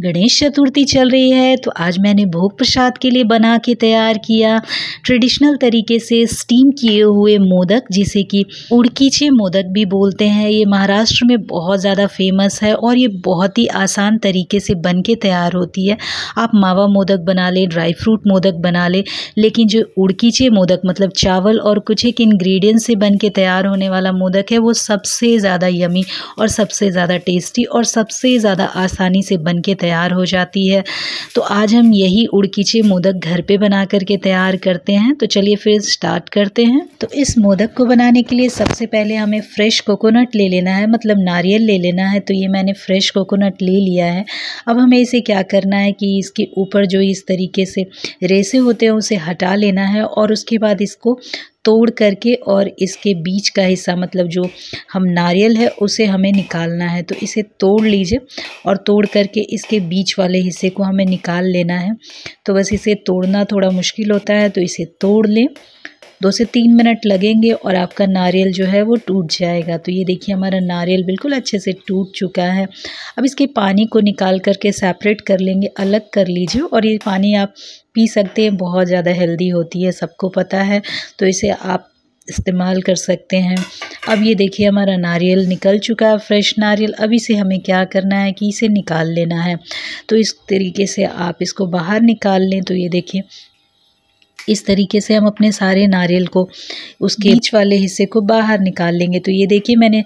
गणेश चतुर्थी चल रही है तो आज मैंने भोग प्रसाद के लिए बना के तैयार किया ट्रेडिशनल तरीके से स्टीम किए हुए मोदक जिसे कि उड़कीचे मोदक भी बोलते हैं ये महाराष्ट्र में बहुत ज़्यादा फेमस है और ये बहुत ही आसान तरीके से बन के तैयार होती है आप मावा मोदक बना लें ड्राई फ्रूट मोदक बना लें लेकिन जो उड़कीचे मोदक मतलब चावल और कुछ एक इन्ग्रीडियंट से बन के तैयार होने वाला मोदक है वो सबसे ज़्यादा यमी और सबसे ज़्यादा टेस्टी और सबसे ज़्यादा आसानी से बन के तैयार हो जाती है तो आज हम यही उड़कीचे मोदक घर पे बना करके तैयार करते हैं तो चलिए फिर स्टार्ट करते हैं तो इस मोदक को बनाने के लिए सबसे पहले हमें फ्रेश कोकोनट ले लेना है मतलब नारियल ले लेना है तो ये मैंने फ्रेश कोकोनट ले लिया है अब हमें इसे क्या करना है कि इसके ऊपर जो इस तरीके से रेसे होते हैं उसे हटा लेना है और उसके बाद इसको तोड़ करके और इसके बीच का हिस्सा मतलब जो हम नारियल है उसे हमें निकालना है तो इसे तोड़ लीजिए और तोड़ करके इसके बीच वाले हिस्से को हमें निकाल लेना है तो बस इसे तोड़ना थोड़ा मुश्किल होता है तो इसे तोड़ लें दो से तीन मिनट लगेंगे और आपका नारियल जो है वो टूट जाएगा तो ये देखिए हमारा नारियल बिल्कुल अच्छे से टूट चुका है अब इसके पानी को निकाल करके सेपरेट कर लेंगे अलग कर लीजिए और ये पानी आप पी सकते हैं बहुत ज़्यादा हेल्दी होती है सबको पता है तो इसे आप इस्तेमाल कर सकते हैं अब ये देखिए हमारा नारियल निकल चुका है फ्रेश नारियल अब इसे हमें क्या करना है कि इसे निकाल लेना है तो इस तरीके से आप इसको बाहर निकाल लें तो ये देखिए इस तरीके से हम अपने सारे नारियल को उसके बीच वाले हिस्से को बाहर निकाल लेंगे तो ये देखिए मैंने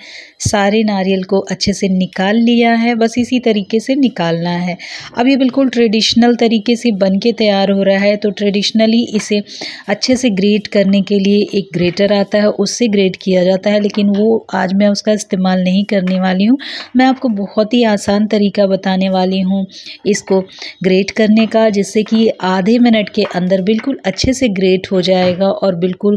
सारे नारियल को अच्छे से निकाल लिया है बस इसी तरीके से निकालना है अब ये बिल्कुल ट्रेडिशनल तरीके से बन के तैयार हो रहा है तो ट्रेडिशनली इसे अच्छे से ग्रेट करने के लिए एक ग्रेटर आता है उससे ग्रेट किया जाता है लेकिन वो आज मैं उसका इस्तेमाल नहीं करने वाली हूँ मैं आपको बहुत ही आसान तरीका बताने वाली हूँ इसको ग्रेट करने का जिससे कि आधे मिनट के अंदर बिल्कुल अच्छे अच्छे से ग्रेट हो जाएगा और बिल्कुल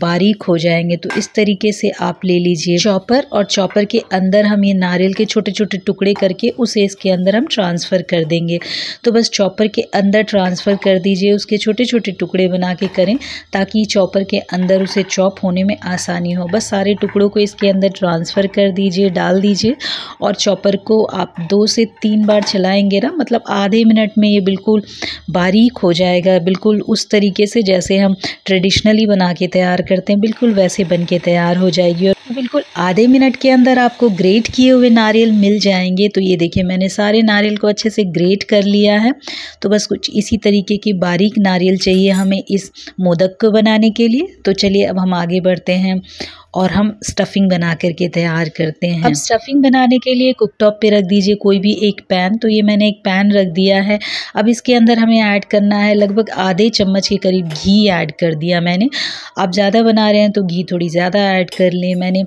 बारीक हो जाएंगे तो इस तरीके से आप ले लीजिए चॉपर और चॉपर के अंदर हम ये नारियल के छोटे छोटे टुकड़े करके उसे इसके अंदर हम ट्रांसफ़र कर देंगे तो बस चॉपर के अंदर ट्रांसफ़र कर दीजिए उसके छोटे छोटे टुकड़े बना के करें ताकि चॉपर के अंदर उसे चॉप होने में आसानी हो बस सारे टुकड़ों को इसके अंदर ट्रांसफ़र कर दीजिए डाल दीजिए और चॉपर को आप दो से तीन बार चलाएंगे ना मतलब आधे मिनट में ये बिल्कुल बारीक हो जाएगा बिल्कुल उस तरीके तरीके से जैसे हम ट्रेडिशनली बना के तैयार करते हैं बिल्कुल वैसे बन के तैयार हो जाएगी और बिल्कुल आधे मिनट के अंदर आपको ग्रेट किए हुए नारियल मिल जाएंगे तो ये देखिए मैंने सारे नारियल को अच्छे से ग्रेट कर लिया है तो बस कुछ इसी तरीके की बारीक नारियल चाहिए हमें इस मोदक को बनाने के लिए तो चलिए अब हम आगे बढ़ते हैं और हम स्टफिंग बना करके तैयार करते हैं अब स्टफिंग बनाने के लिए कुकटॉप पे रख दीजिए कोई भी एक पैन तो ये मैंने एक पैन रख दिया है अब इसके अंदर हमें ऐड करना है लगभग आधे चम्मच के करीब घी ऐड कर दिया मैंने आप ज़्यादा बना रहे हैं तो घी थोड़ी ज़्यादा ऐड कर लें मैंने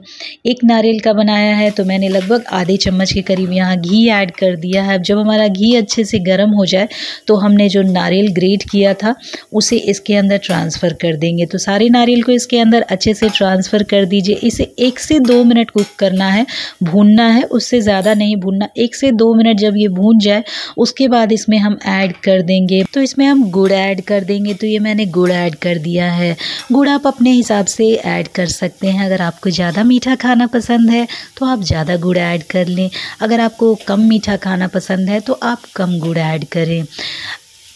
एक नारियल का बनाया है तो मैंने लगभग आधे चम्मच के करीब यहाँ घी ऐड कर दिया है जब हमारा घी अच्छे से गर्म हो जाए तो हमने जो नारियल ग्रेट किया था उसे इसके अंदर ट्रांसफ़र कर देंगे तो सारे नारियल को इसके अंदर अच्छे से ट्रांसफ़र कर दीजिए इसे एक से दो मिनट कुक करना है भूनना है उससे ज़्यादा नहीं भूनना एक से दो मिनट जब ये भून जाए उसके बाद इसमें हम ऐड कर देंगे तो इसमें हम गुड़ ऐड कर देंगे तो ये मैं मैंने गुड़ ऐड कर दिया है गुड़ आप अपने हिसाब से ऐड कर सकते हैं अगर आपको ज़्यादा मीठा खाना पसंद है तो आप ज़्यादा गुड़ ऐड कर लें अगर आपको कम मीठा खाना पसंद है तो आप कम गुड़ ऐड करें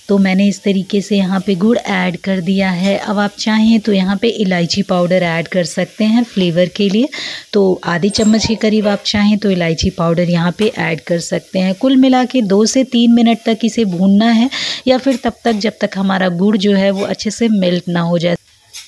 तो मैंने इस तरीके से यहाँ पे गुड़ ऐड कर दिया है अब आप चाहें तो यहाँ पे इलायची पाउडर ऐड कर सकते हैं फ्लेवर के लिए तो आधे चम्मच के करीब आप चाहें तो इलायची पाउडर यहाँ पे ऐड कर सकते हैं कुल मिला के दो से तीन मिनट तक इसे भूनना है या फिर तब तक जब तक हमारा गुड़ जो है वो अच्छे से मेल्ट ना हो जाए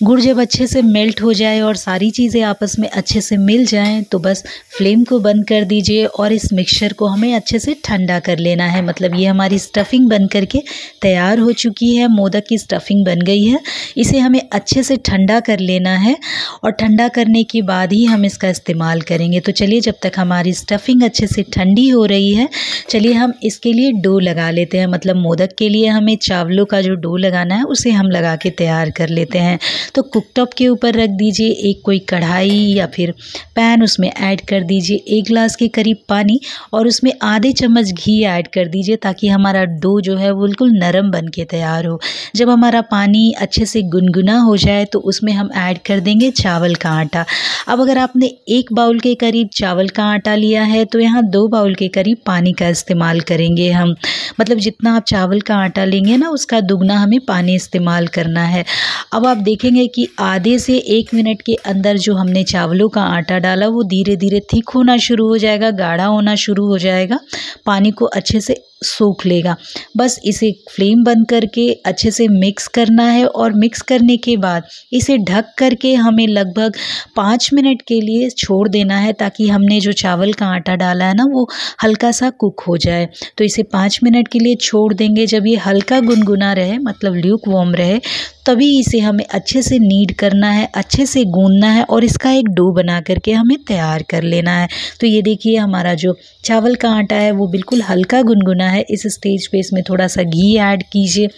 गुड़ जब अच्छे से मेल्ट हो जाए और सारी चीज़ें आपस में अच्छे से मिल जाएं तो बस फ्लेम को बंद कर दीजिए और इस मिक्सचर को हमें अच्छे से ठंडा कर लेना है मतलब ये हमारी स्टफ़िंग बन करके तैयार हो चुकी है मोदक की स्टफ़िंग बन गई है इसे हमें अच्छे से ठंडा कर लेना है और ठंडा करने के बाद ही हम इसका इस्तेमाल करेंगे तो चलिए जब तक हमारी स्टफ़िंग अच्छे से ठंडी हो रही है चलिए हम इसके लिए डो लगा लेते हैं मतलब मोदक के लिए हमें चावलों का जो डो लगाना है उसे हम लगा के तैयार कर लेते हैं तो कुकटॉप के ऊपर रख दीजिए एक कोई कढ़ाई या फिर पैन उसमें ऐड कर दीजिए एक ग्लास के करीब पानी और उसमें आधे चम्मच घी ऐड कर दीजिए ताकि हमारा डो जो है बिल्कुल नरम बन के तैयार हो जब हमारा पानी अच्छे से गुनगुना हो जाए तो उसमें हम ऐड कर देंगे चावल का आटा अब अगर आपने एक बाउल के करीब चावल का आटा लिया है तो यहाँ दो बाउल के करीब पानी का इस्तेमाल करेंगे हम मतलब जितना आप चावल का आटा लेंगे ना उसका दुगना हमें पानी इस्तेमाल करना है अब आप देखेंगे देखेंगे कि आधे से एक मिनट के अंदर जो हमने चावलों का आटा डाला वो धीरे धीरे थिक होना शुरू हो जाएगा गाढ़ा होना शुरू हो जाएगा पानी को अच्छे से सूख लेगा बस इसे फ्लेम बंद करके अच्छे से मिक्स करना है और मिक्स करने के बाद इसे ढक करके हमें लगभग पाँच मिनट के लिए छोड़ देना है ताकि हमने जो चावल का आटा डाला है ना वो हल्का सा कुक हो जाए तो इसे पाँच मिनट के लिए छोड़ देंगे जब ये हल्का गुनगुना रहे मतलब ल्यूक वॉम रहे तभी इसे हमें अच्छे से नीड करना है अच्छे से गूंदना है और इसका एक डो बना करके हमें तैयार कर लेना है तो ये देखिए हमारा जो चावल का आटा है वो बिल्कुल हल्का गुनगुना है इस स्टेज पे इसमें थोड़ा सा घी ऐड कीजिए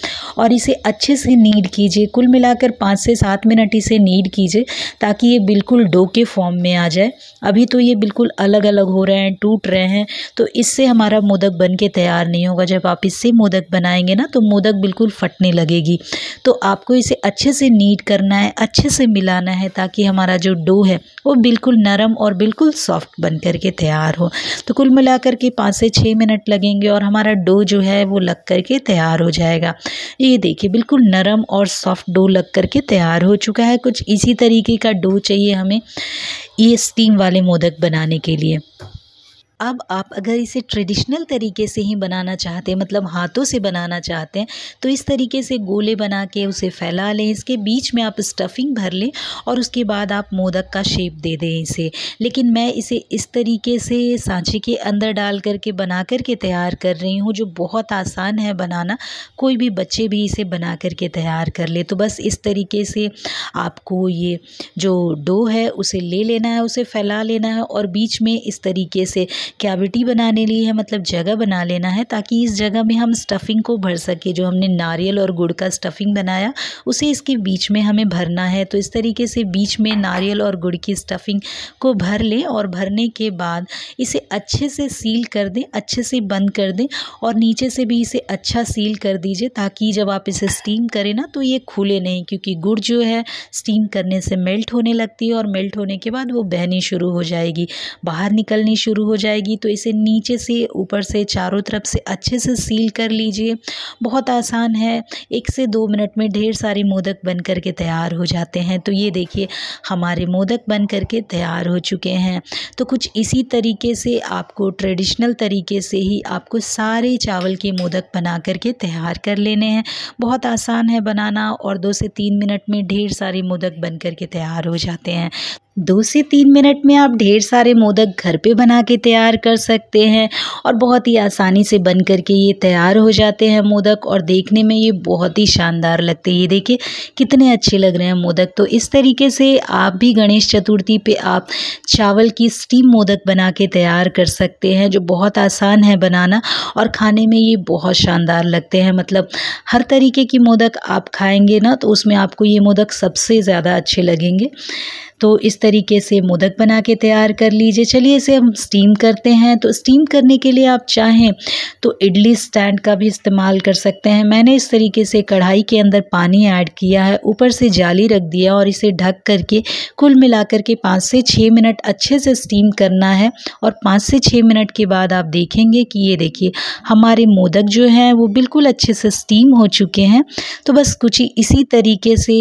और इसे अच्छे से नीड कीजिए कुल मिलाकर पाँच से सात मिनट इसे नीड कीजिए ताकि ये बिल्कुल डो के फॉर्म में आ जाए अभी तो ये बिल्कुल अलग अलग हो रहे हैं टूट रहे हैं तो इससे हमारा मोदक बन के तैयार नहीं होगा जब आप इससे मोदक बनाएंगे ना तो मोदक बिल्कुल फटने लगेगी तो आपको इसे अच्छे से नीड करना है अच्छे से मिलाना है ताकि हमारा जो डो है वो बिल्कुल नरम और बिल्कुल सॉफ्ट बन करके तैयार हो तो कुल मिलाकर के पाँच से छः मिनट लगेंगे और हमारे हमारा डो जो है वो लग कर के तैयार हो जाएगा ये देखिए बिल्कुल नरम और सॉफ्ट डो लग कर के तैयार हो चुका है कुछ इसी तरीके का डो चाहिए हमें ये स्टीम वाले मोदक बनाने के लिए अब आप अगर इसे ट्रेडिशनल तरीके से ही बनाना चाहते हैं मतलब हाथों से बनाना चाहते हैं तो इस तरीके से गोले बना के उसे फैला लें इसके बीच में आप स्टफिंग भर लें और उसके बाद आप मोदक का शेप दे दें इसे लेकिन मैं इसे इस तरीके से सांचे के अंदर डाल करके बना करके तैयार कर रही हूँ जो बहुत आसान है बनाना कोई भी बच्चे भी इसे बना करके तैयार कर ले तो बस इस तरीके से आपको ये जो डो है उसे ले लेना है उसे फैला लेना है और बीच में इस तरीके से कैविटी बनाने ली है मतलब जगह बना लेना है ताकि इस जगह में हम स्टफ़िंग को भर सके जो हमने नारियल और गुड़ का स्टफ़िंग बनाया उसे इसके बीच में हमें भरना है तो इस तरीके से बीच में नारियल और गुड़ की स्टफ़िंग को भर लें और भरने के बाद इसे अच्छे से सील कर दें अच्छे से बंद कर दें और नीचे से भी इसे अच्छा सील कर दीजिए ताकि जब आप इसे स्टीम करें ना तो ये खुले नहीं क्योंकि गुड़ जो है स्टीम करने से मेल्ट होने लगती है और मेल्ट होने के बाद वो बहनी शुरू हो जाएगी बाहर निकलनी शुरू हो जाएगी जाएगी तो इसे नीचे से ऊपर से चारों तरफ से अच्छे से सील कर लीजिए बहुत आसान है एक से दो मिनट में ढेर सारे मोदक बन कर के तैयार हो जाते हैं तो ये देखिए हमारे मोदक बन कर के तैयार हो चुके हैं तो कुछ इसी तरीके से आपको ट्रेडिशनल तरीके से ही आपको सारे चावल के मोदक बना करके तैयार कर लेने हैं बहुत आसान है बनाना और दो से तीन मिनट में ढेर सारे मोदक बन करके तैयार हो जाते हैं दो से तीन मिनट में आप ढेर सारे मोदक घर पे बना के तैयार कर सकते हैं और बहुत ही आसानी से बन कर के ये तैयार हो जाते हैं मोदक और देखने में ये बहुत ही शानदार लगते हैं ये देखिए कितने अच्छे लग रहे हैं मोदक तो इस तरीके से आप भी गणेश चतुर्थी पे आप चावल की स्टीम मोदक बना के तैयार कर सकते हैं जो बहुत आसान है बनाना और खाने में ये बहुत शानदार लगते हैं मतलब हर तरीके की मोदक आप खाएँगे ना तो उसमें आपको ये मोदक सबसे ज़्यादा अच्छे लगेंगे तो इस तरीके से मोदक बना के तैयार कर लीजिए चलिए इसे हम स्टीम करते हैं तो स्टीम करने के लिए आप चाहें तो इडली स्टैंड का भी इस्तेमाल कर सकते हैं मैंने इस तरीके से कढ़ाई के अंदर पानी ऐड किया है ऊपर से जाली रख दिया और इसे ढक करके कुल मिलाकर के पाँच से छः मिनट अच्छे से स्टीम करना है और पाँच से छः मिनट के बाद आप देखेंगे कि ये देखिए हमारे मोदक जो हैं वो बिल्कुल अच्छे से स्टीम हो चुके हैं तो बस कुछ इसी तरीके से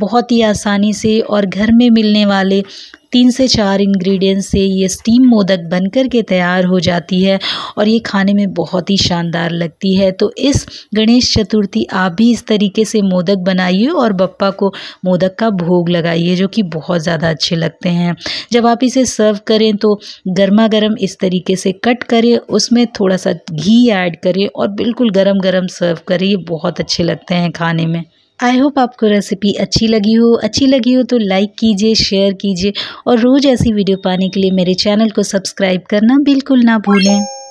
बहुत ही आसानी से और घर में मिलने वाले वाले तीन से चार इंग्रेडिएंट से ये स्टीम मोदक बन कर के तैयार हो जाती है और ये खाने में बहुत ही शानदार लगती है तो इस गणेश चतुर्थी आप भी इस तरीके से मोदक बनाइए और बप्पा को मोदक का भोग लगाइए जो कि बहुत ज़्यादा अच्छे लगते हैं जब आप इसे सर्व करें तो गर्मा गर्म इस तरीके से कट करें उसमें थोड़ा सा घी ऐड करें और बिल्कुल गर्म गर्म सर्व करें ये बहुत अच्छे लगते हैं खाने में आई होप आपको रेसिपी अच्छी लगी हो अच्छी लगी हो तो लाइक कीजिए शेयर कीजिए और रोज़ ऐसी वीडियो पाने के लिए मेरे चैनल को सब्सक्राइब करना बिल्कुल ना भूलें